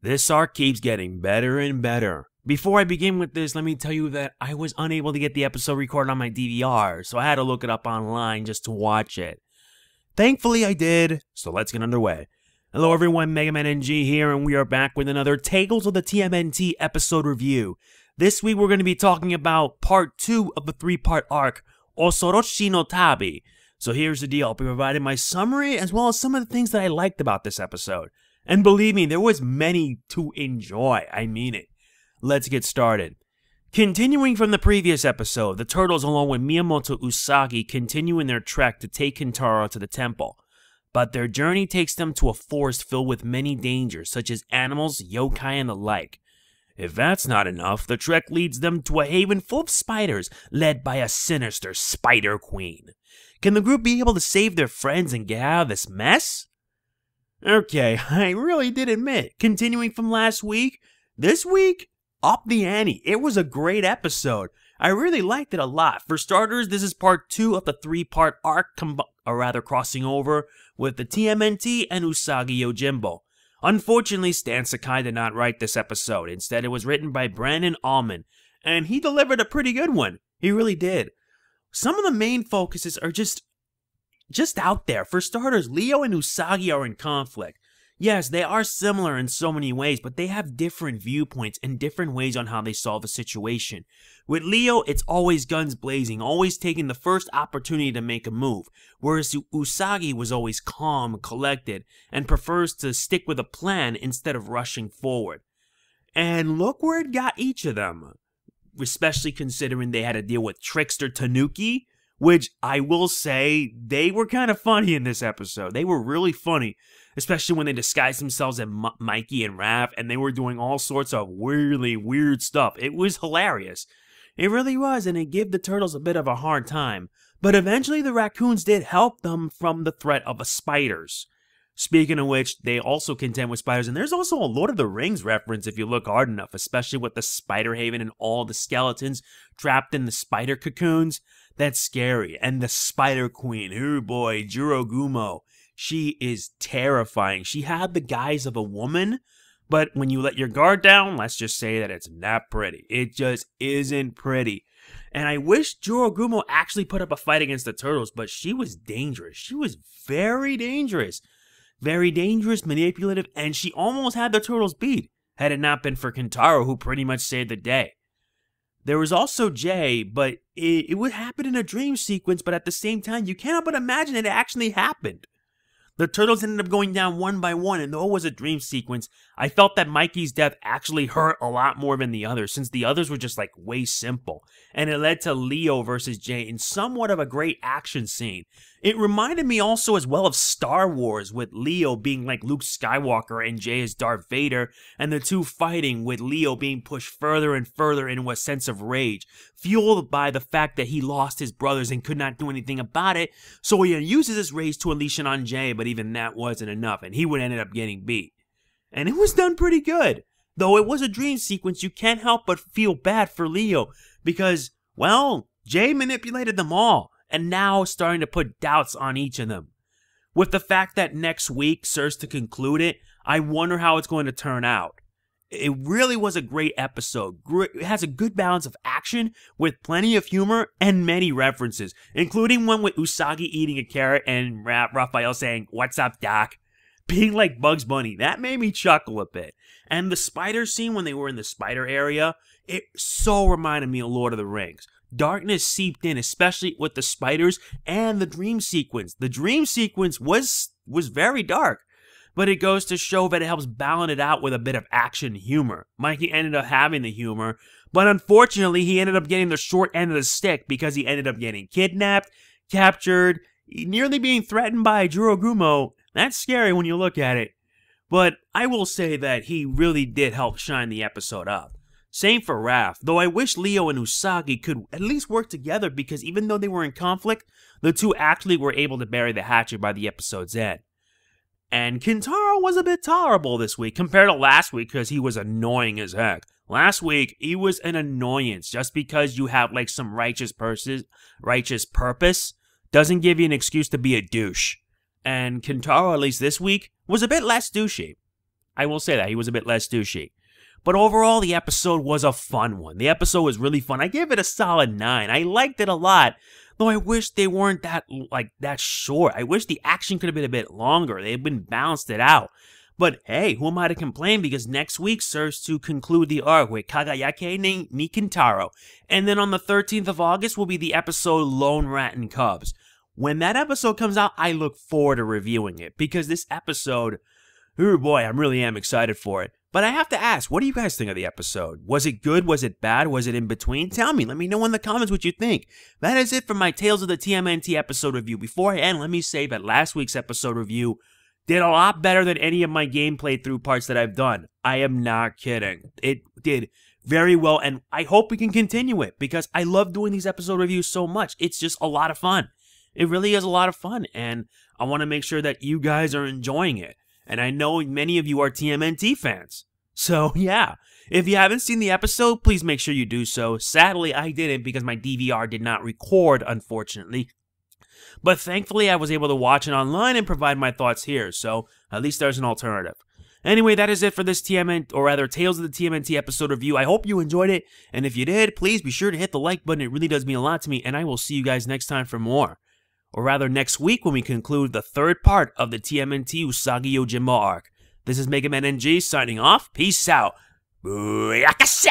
This arc keeps getting better and better. Before I begin with this, let me tell you that I was unable to get the episode recorded on my DVR, so I had to look it up online just to watch it. Thankfully, I did, so let's get underway. Hello everyone, Mega Man NG here, and we are back with another Tales of the TMNT episode review. This week we're going to be talking about part 2 of the three-part arc, Osorochi no Tabi. So here's the deal, I'll be providing my summary as well as some of the things that I liked about this episode. And believe me, there was many to enjoy. I mean it. Let's get started. Continuing from the previous episode, the turtles along with Miyamoto Usagi continue in their trek to take Kintaro to the temple. But their journey takes them to a forest filled with many dangers, such as animals, yokai, and the like. If that's not enough, the trek leads them to a haven full of spiders, led by a sinister spider queen. Can the group be able to save their friends and get out of this mess? Okay, I really did admit, continuing from last week, this week, up the ante. It was a great episode. I really liked it a lot. For starters, this is part two of the three part arc, com- or rather crossing over, with the TMNT and Usagi Yojimbo. Unfortunately, Stan Sakai did not write this episode. Instead, it was written by Brandon Allman, and he delivered a pretty good one. He really did. Some of the main focuses are just just out there. For starters, Leo and Usagi are in conflict. Yes, they are similar in so many ways, but they have different viewpoints and different ways on how they solve a situation. With Leo, it's always guns blazing, always taking the first opportunity to make a move, whereas Usagi was always calm, collected, and prefers to stick with a plan instead of rushing forward. And look where it got each of them, especially considering they had to deal with Trickster Tanuki, which I will say they were kind of funny in this episode. They were really funny, especially when they disguised themselves as M- Mikey and Raph, and they were doing all sorts of really weird stuff. It was hilarious. It really was, and it gave the turtles a bit of a hard time. But eventually, the raccoons did help them from the threat of the spiders. Speaking of which, they also contend with spiders, and there's also a Lord of the Rings reference if you look hard enough, especially with the spider haven and all the skeletons trapped in the spider cocoons. That's scary. And the spider queen, her oh boy, Jurogumo, she is terrifying. She had the guise of a woman, but when you let your guard down, let's just say that it's not pretty. It just isn't pretty. And I wish Jurogumo actually put up a fight against the turtles, but she was dangerous. She was very dangerous very dangerous, manipulative, and she almost had the Turtles beat had it not been for Kentaro, who pretty much saved the day. There was also Jay, but it, it would happen in a dream sequence, but at the same time, you cannot but imagine it actually happened. The turtles ended up going down one by one, and though it was a dream sequence, I felt that Mikey's death actually hurt a lot more than the others, since the others were just like way simple, and it led to Leo versus Jay in somewhat of a great action scene. It reminded me also as well of Star Wars, with Leo being like Luke Skywalker and Jay as Darth Vader, and the two fighting, with Leo being pushed further and further into a sense of rage, fueled by the fact that he lost his brothers and could not do anything about it, so he uses his rage to unleash it on Jay, but even that wasn't enough, and he would ended up getting beat. And it was done pretty good. Though it was a dream sequence, you can't help but feel bad for Leo because, well, Jay manipulated them all and now starting to put doubts on each of them. With the fact that next week serves to conclude it, I wonder how it's going to turn out it really was a great episode. It has a good balance of action with plenty of humor and many references, including one with Usagi eating a carrot and Raphael saying, What's up, Doc? Being like Bugs Bunny. That made me chuckle a bit. And the spider scene when they were in the spider area, it so reminded me of Lord of the Rings. Darkness seeped in, especially with the spiders and the dream sequence. The dream sequence was was very dark but it goes to show that it helps balance it out with a bit of action humor. Mikey ended up having the humor, but unfortunately, he ended up getting the short end of the stick because he ended up getting kidnapped, captured, nearly being threatened by Juro Gumo. That's scary when you look at it. But I will say that he really did help shine the episode up. Same for Raph, though I wish Leo and Usagi could at least work together because even though they were in conflict, the two actually were able to bury the hatchet by the episode's end. And Kintaro was a bit tolerable this week compared to last week because he was annoying as heck. Last week, he was an annoyance just because you have like some righteous purses, righteous purpose doesn't give you an excuse to be a douche. And Kintaro, at least this week, was a bit less douchey. I will say that he was a bit less douchey. But overall, the episode was a fun one. The episode was really fun. I gave it a solid nine. I liked it a lot, though I wish they weren't that like that short. I wish the action could have been a bit longer. They've been balanced it out. But hey, who am I to complain because next week serves to conclude the arc with Kagayake ni Nikintaro. And then on the 13th of August will be the episode Lone Rat and Cubs. When that episode comes out, I look forward to reviewing it because this episode, oh boy, I really am excited for it. But I have to ask, what do you guys think of the episode? Was it good? Was it bad? Was it in between? Tell me. Let me know in the comments what you think. That is it for my Tales of the TMNT episode review. Before I end, let me say that last week's episode review did a lot better than any of my gameplay through parts that I've done. I am not kidding. It did very well, and I hope we can continue it because I love doing these episode reviews so much. It's just a lot of fun. It really is a lot of fun, and I want to make sure that you guys are enjoying it. And I know many of you are TMNT fans. So, yeah. If you haven't seen the episode, please make sure you do so. Sadly, I didn't because my DVR did not record, unfortunately. But thankfully, I was able to watch it online and provide my thoughts here, so at least there's an alternative. Anyway, that is it for this TMNT, or rather, Tales of the TMNT episode review. I hope you enjoyed it, and if you did, please be sure to hit the like button. It really does mean a lot to me, and I will see you guys next time for more or rather next week when we conclude the third part of the TMNT Usagi Yojimbo arc. This is Mega Man NG signing off. Peace out. Booyakasha!